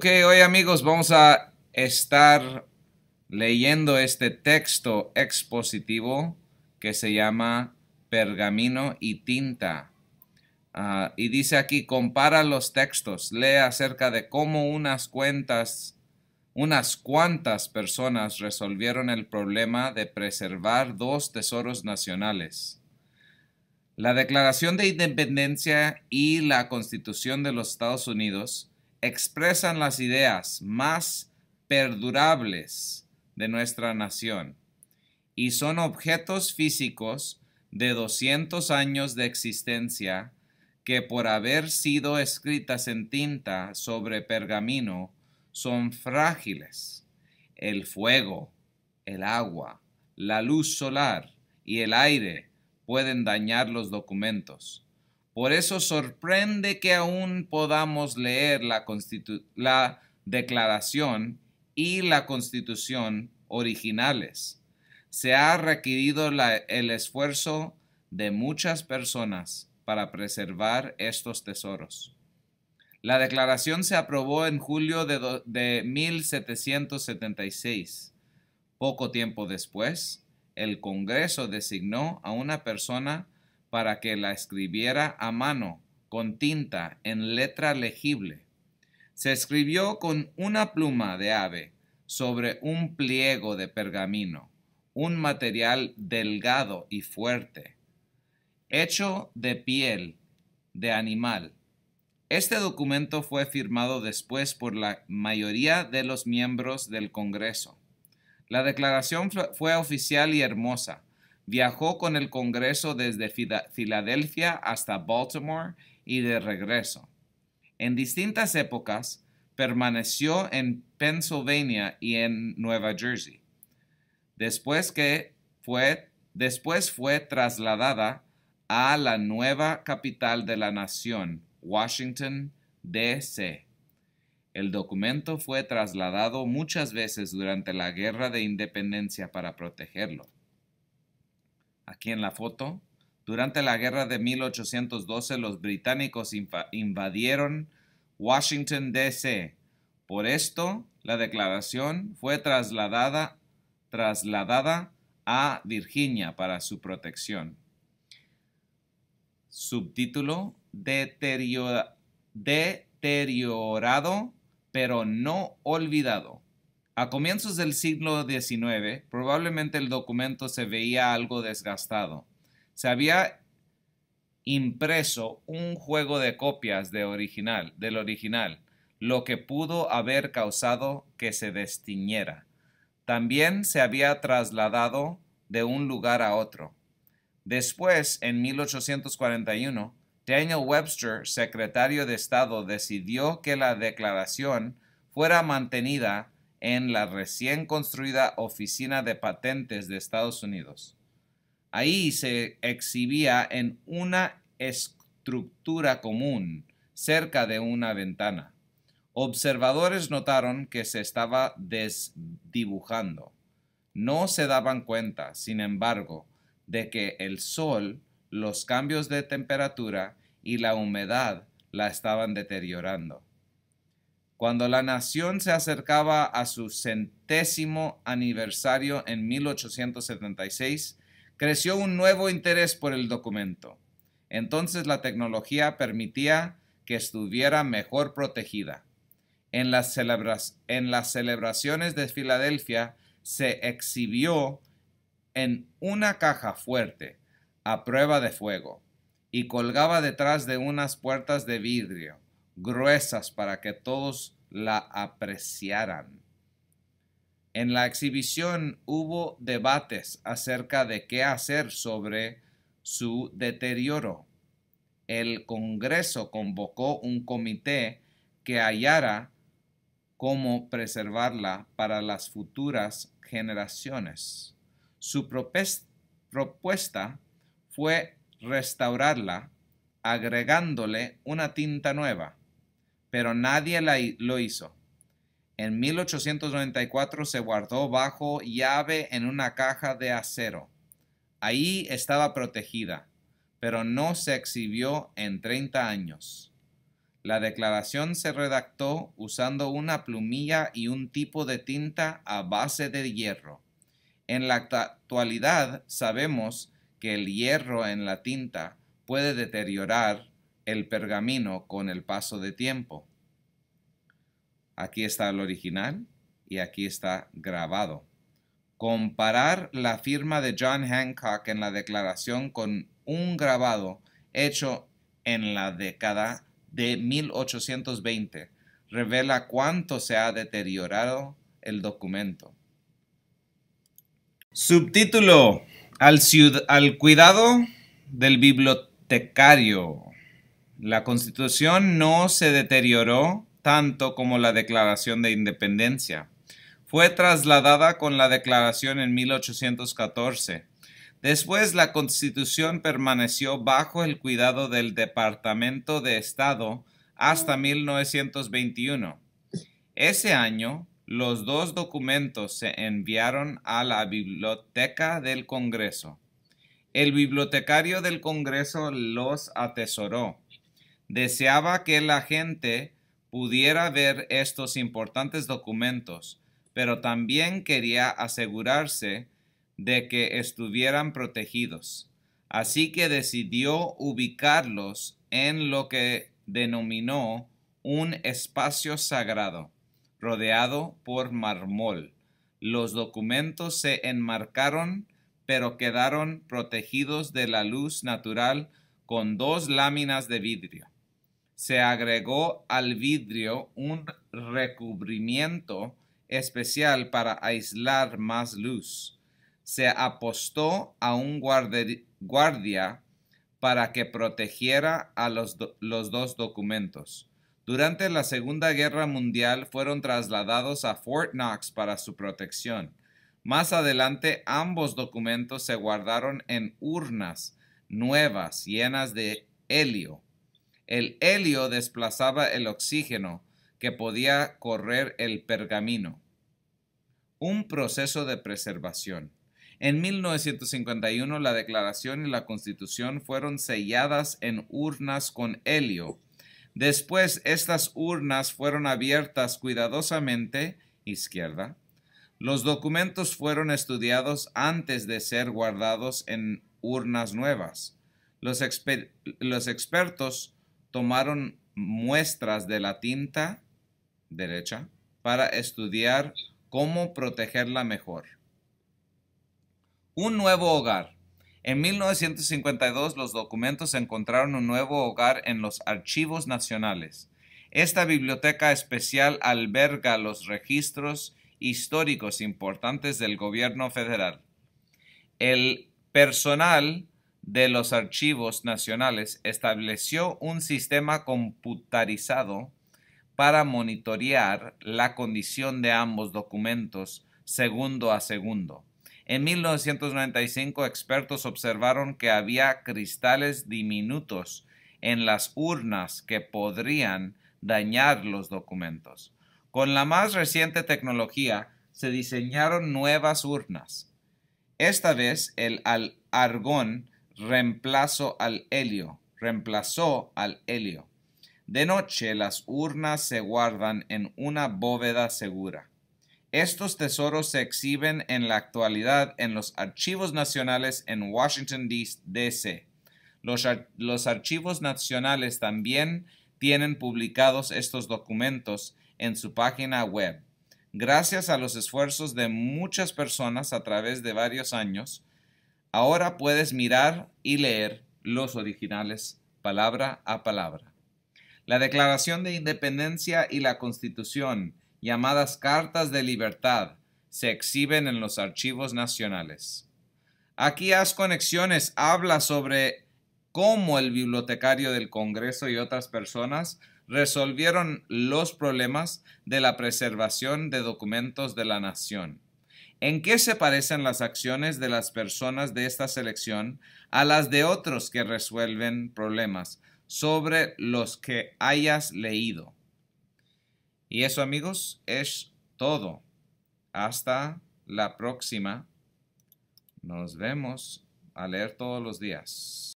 Ok, hoy amigos vamos a estar leyendo este texto expositivo que se llama Pergamino y tinta. Ah, y dice aquí, compara los textos, lee acerca de cómo unas cuentas, unas cuantas personas resolvieron el problema de preservar dos tesoros nacionales. La Declaración de Independencia y la Constitución de los Estados Unidos expresan las ideas más perdurables de nuestra nación y son objetos físicos de 200 años de existencia que por haber sido escritas en tinta sobre pergamino son frágiles. El fuego, el agua, la luz solar y el aire pueden dañar los documentos por eso sorprende que aún podamos leer la, declaración y la constitución originales. Se ha requerido el esfuerzo de muchas personas para preservar estos tesoros. La declaración se aprobó en julio de, de 1776. Poco tiempo después, el Congreso designó a una persona para que la escribiera a mano con tinta en letra legible. Se escribió con una pluma de ave sobre un pliego de pergamino, un material delgado y fuerte, hecho de piel de animal. Este documento fue firmado después por la mayoría de los miembros del Congreso. La declaración fue oficial y hermosa Viajó con el Congreso desde Filadelfia hasta Baltimore y de regreso. En distintas épocas permaneció en Pennsylvania y en Nueva Jersey. Después, que fue, después fue trasladada a la nueva capital de la nación, Washington, D.C. El documento fue trasladado muchas veces durante la Guerra de Independencia para protegerlo aquí en la foto. Durante la guerra de 1812, los británicos invadieron Washington, D.C. Por esto, la declaración fue trasladada, trasladada a Virginia para su protección. Subtítulo, deteriorado pero no olvidado. A comienzos del siglo XIX, probablemente el documento se veía algo desgastado. Se había impreso un juego de copias del original, lo que pudo haber causado que se destiñera. También se había trasladado de un lugar a otro. Después, en 1841, Daniel Webster, secretario de Estado, decidió que la declaración fuera mantenida en la recién construida Oficina de Patentes de Estados Unidos. Ahí se exhibía en una estructura común cerca de una ventana. Observadores notaron que se estaba desdibujando. No se daban cuenta, sin embargo, de que el sol, los cambios de temperatura y la humedad la estaban deteriorando. Cuando la nación se acercaba a su centésimo aniversario en 1876, creció un nuevo interés por el documento. Entonces la tecnología permitía que estuviera mejor protegida. En las, en las celebraciones de Filadelfia se exhibió en una caja fuerte, a prueba de fuego, y colgaba detrás de unas puertas de vidrio gruesas para que todos la apreciaran. En la exhibición hubo debates acerca de qué hacer sobre su deterioro. El Congreso convocó un comité que hallara cómo preservarla para las futuras generaciones. Su propuesta fue restaurarla agregándole una tinta nueva pero nadie lo hizo. En 1894 se guardó bajo llave en una caja de acero. Ahí estaba protegida, pero no se exhibió en 30 años. La declaración se redactó usando una plumilla y un tipo de tinta a base de hierro. En la actualidad sabemos que el hierro en la tinta puede deteriorar el pergamino con el paso de tiempo. Aquí está el original y aquí está grabado. Comparar la firma de John Hancock en la declaración con un grabado hecho en la década de 1820 revela cuánto se ha deteriorado el documento. Subtítulo al, cuidado del bibliotecario. La constitución no se deterioró tanto como la Declaración de Independencia. Fue trasladada con la declaración en 1814. Después la constitución permaneció bajo el cuidado del Departamento de Estado hasta 1921. Ese año, los dos documentos se enviaron a la Biblioteca del Congreso. El bibliotecario del Congreso los atesoró Deseaba que la gente pudiera ver estos importantes documentos, pero también quería asegurarse de que estuvieran protegidos. Así que decidió ubicarlos en lo que denominó un espacio sagrado, rodeado por mármol. Los documentos se enmarcaron, pero quedaron protegidos de la luz natural con dos láminas de vidrio se agregó al vidrio un recubrimiento especial para aislar más luz. Se apostó a un guardia para que protegiera a los, los dos documentos. Durante la Segunda Guerra Mundial fueron trasladados a Fort Knox para su protección. Más adelante ambos documentos se guardaron en urnas nuevas llenas de helio el helio desplazaba el oxígeno que podía correr el pergamino. Un proceso de preservación. En 1951 la Declaración y la Constitución fueron selladas en urnas con helio. Después estas urnas fueron abiertas cuidadosamente, izquierda. Los documentos fueron estudiados antes de ser guardados en urnas nuevas. Los, los expertos tomaron muestras de la tinta derecha para estudiar cómo protegerla mejor. Un nuevo hogar. En 1952 los documentos encontraron un nuevo hogar en los archivos nacionales. Esta biblioteca especial alberga los registros históricos importantes del gobierno federal. El personal de los Archivos Nacionales estableció un sistema computarizado para monitorear la condición de ambos documentos segundo a segundo. En 1995 expertos observaron que había cristales diminutos en las urnas que podrían dañar los documentos. Con la más reciente tecnología se diseñaron nuevas urnas. Esta vez el argón reemplazo al helio, reemplazó al helio. De noche las urnas se guardan en una bóveda segura. Estos tesoros se exhiben en la actualidad en los Archivos Nacionales en Washington, D.C. Los, los, Archivos Nacionales también tienen publicados estos documentos en su página web. Gracias a los esfuerzos de muchas personas a través de varios años, Ahora puedes mirar y leer los originales palabra a palabra. La Declaración de Independencia y la Constitución, llamadas Cartas de Libertad, se exhiben en los archivos nacionales. Aquí Haz Conexiones habla sobre cómo el bibliotecario del Congreso y otras personas resolvieron los problemas de la preservación de documentos de la nación. ¿En qué se parecen las acciones de las personas de esta selección a las de otros que resuelven problemas sobre los que hayas leído? Y eso amigos es todo. Hasta la próxima. Nos vemos a leer todos los días.